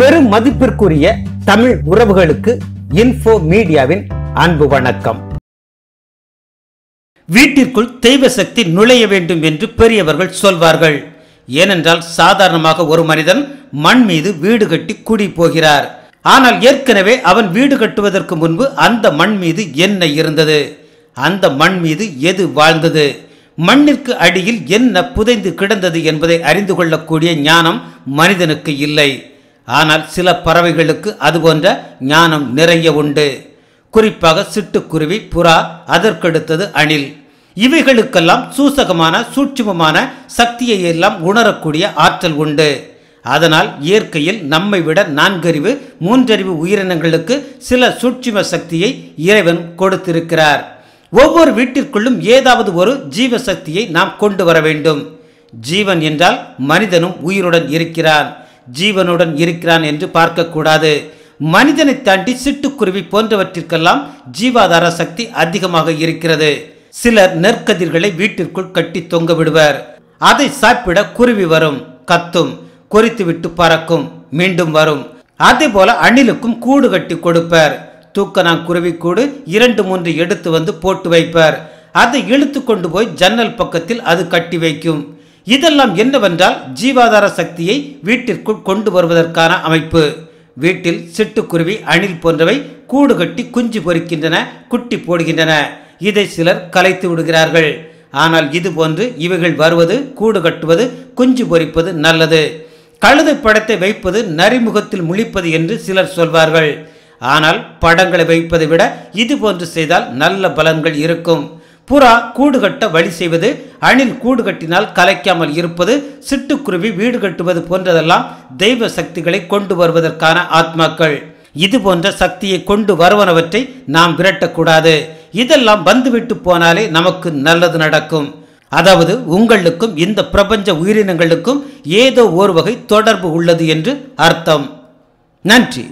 பெரும் மதிப்பிற்குரிய தமிழ் உறவுகளுக்கு இன்போ மீடியாவின் அன்பு வணக்கம் வீட்டிற்குள் தெய்வ சக்தி நுழைய வேண்டும் என்று பெரியவர்கள் சொல்வார்கள் ஏனென்றால் சாதாரணமாக ஒரு மனிதன் மண் மீது வீடு கட்டி குடி போகிறார் ஆனால் ஏற்கனவே அவன் வீடு கட்டுவதற்கு முன்பு அந்த மண் மீது என்ன இருந்தது அந்த மண் மீது எது வாழ்ந்தது மண்ணிற்கு அடியில் என்ன புதைந்து கிடந்தது என்பதை அறிந்து கொள்ளக்கூடிய ஞானம் மனிதனுக்கு இல்லை ஆனால் சில பறவைகளுக்கு அதுபோன்ற ஞானம் நிறைய உண்டு குறிப்பாக சிட்டுக்குருவி புறா அதற்கடுத்தது அணில் இவைகளுக்கெல்லாம் சூசகமான சூட்சமமான சக்தியை எல்லாம் உணரக்கூடிய ஆற்றல் உண்டு அதனால் இயற்கையில் நம்மை விட நான்கறிவு மூன்றறிவு உயிரினங்களுக்கு சில சூட்சிம சக்தியை இறைவன் கொடுத்திருக்கிறார் ஒவ்வொரு வீட்டிற்குள்ளும் ஏதாவது ஒரு ஜீவசக்தியை நாம் கொண்டு வர வேண்டும் ஜீவன் என்றால் மனிதனும் உயிருடன் இருக்கிறான் ஜீவனுடன் இருக்கிறான் என்று பார்க்கக்கூடாது மனிதனை தாண்டி சிட்டுக்குருவி போன்றவற்றிற்கெல்லாம் ஜீவாதார சக்தி அதிகமாக இருக்கிறது சிலர் நெற்கதிர்களை வீட்டிற்குள் கட்டி தொங்க விடுவர் அதை சாப்பிட குருவி வரும் கத்தும் கொறித்து விட்டு பறக்கும் மீண்டும் வரும் அதே போல அணிலுக்கும் கூடு கட்டி கொடுப்பர் குருவி கூடு இரண்டு மூன்று எடுத்து வந்து போட்டு வைப்பர் அதை இழுத்து கொண்டு போய் ஜன்னல் பக்கத்தில் அது கட்டி வைக்கும் இதெல்லாம் என்னவென்றால் ஜீவாதார சக்தியை வீட்டிற்குள் கொண்டு வருவதற்கான அமைப்பு வீட்டில் சிட்டுக்குருவி அணில் போன்றவை கூடு கட்டி குஞ்சு பொறிக்கின்றன குட்டி போடுகின்றன இதை சிலர் கலைத்து விடுகிறார்கள் ஆனால் இது போன்று இவைகள் வருவது கூடு கட்டுவது குஞ்சு பொறிப்பது நல்லது கழுதை படத்தை வைப்பது நரிமுகத்தில் முழிப்பது என்று சிலர் சொல்வார்கள் ஆனால் படங்களை வைப்பதை விட இது போன்று செய்தால் நல்ல பலன்கள் இருக்கும் புறா கூடு கட்ட வழி செய்வது அணில் கூடு கட்டினால் கலைக்காமல் இருப்பது சிட்டுக்குருவி வீடு கட்டுவது போன்றதெல்லாம் தெய்வ சக்திகளை கொண்டு வருவதற்கான ஆத்மாக்கள் இது போன்ற சக்தியை கொண்டு வருவனவற்றை நாம் விரட்டக்கூடாது இதெல்லாம் வந்துவிட்டு போனாலே நமக்கு நல்லது நடக்கும் அதாவது உங்களுக்கும் இந்த பிரபஞ்ச உயிரினங்களுக்கும் ஏதோ ஒரு வகை தொடர்பு உள்ளது என்று அர்த்தம் நன்றி